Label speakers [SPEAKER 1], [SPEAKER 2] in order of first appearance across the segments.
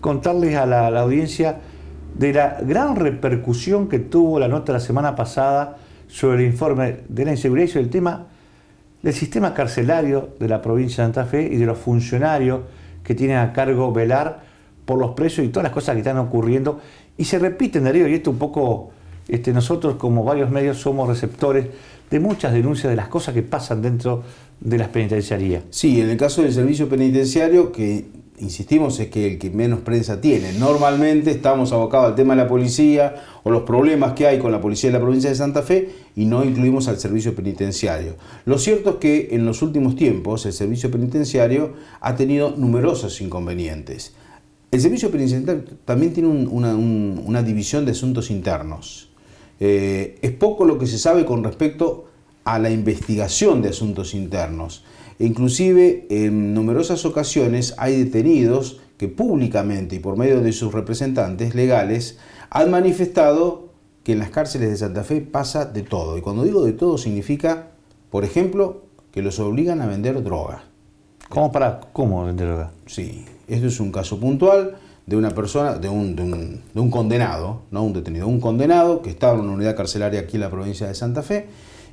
[SPEAKER 1] contarles a la, audiencia de la gran repercusión que tuvo la nota la semana pasada sobre el informe de la inseguridad y sobre el tema del sistema carcelario de la provincia de Santa Fe y de los funcionarios que tienen a cargo velar por los presos y todas las cosas que están ocurriendo. Y se repiten, Darío, y esto un poco, este, nosotros como varios medios somos receptores de muchas denuncias de las cosas que pasan dentro de las penitenciarías. Sí,
[SPEAKER 2] en el caso del servicio penitenciario, que insistimos, es que el que menos prensa tiene. Normalmente estamos abocados al tema de la policía o los problemas que hay con la policía de la provincia de Santa Fe y no incluimos al servicio penitenciario. Lo cierto es que en los últimos tiempos el servicio penitenciario ha tenido numerosos inconvenientes. El servicio penitenciario también tiene una, división de asuntos internos. Eh, es poco lo que se sabe con respecto a la investigación de asuntos internos. E inclusive, en numerosas ocasiones hay detenidos que públicamente y por medio de sus representantes legales han manifestado que en las cárceles de Santa Fe pasa de todo. Y cuando digo de todo significa, por ejemplo, que los obligan a vender droga. ¿Cómo para cómo vender droga? Sí, esto es un caso puntual de una persona, de un, condenado, no un detenido, un condenado que estaba en una unidad carcelaria aquí en la provincia de Santa Fe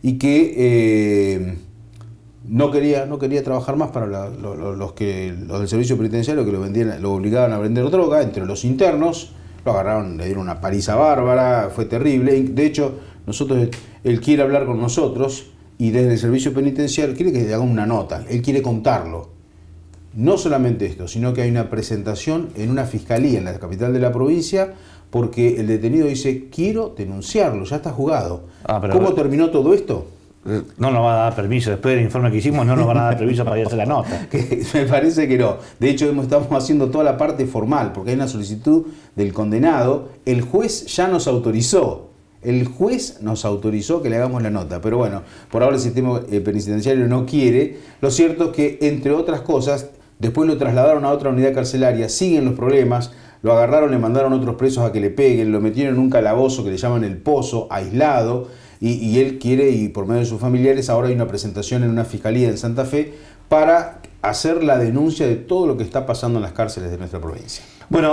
[SPEAKER 2] y que... Eh, no quería, no quería trabajar más para los, que, los del servicio penitenciario que lo, vendían, lo obligaban a vender droga, entre los internos, lo agarraron, le dieron una paliza bárbara, fue terrible. De hecho, nosotros, él quiere hablar con nosotros y desde el servicio penitenciario quiere que le hagan una nota, él quiere contarlo. No solamente esto, sino que hay una presentación en una fiscalía en la capital de la provincia porque el detenido dice, quiero denunciarlo, ya está jugado. Ah, ¿Cómo terminó todo esto?
[SPEAKER 1] Eh, no nos va a dar permiso, después del informe que hicimos no nos
[SPEAKER 2] van a dar permiso para ir hacer la nota. Que, me parece que no. De hecho, estamos haciendo toda la parte formal, porque hay una solicitud del condenado. El juez ya nos autorizó. El juez nos autorizó que le hagamos la nota, pero bueno, por ahora el sistema eh, penitenciario no quiere. Lo cierto es que, entre otras cosas, después lo trasladaron a otra unidad carcelaria, siguen los problemas, lo agarraron, le mandaron a otros presos a que le peguen, lo metieron en un calabozo que le llaman el pozo, aislado y, él quiere, y por medio de sus familiares, ahora hay una presentación en una fiscalía en Santa Fe para hacer la denuncia de todo lo que está pasando en las cárceles de nuestra provincia. Bueno.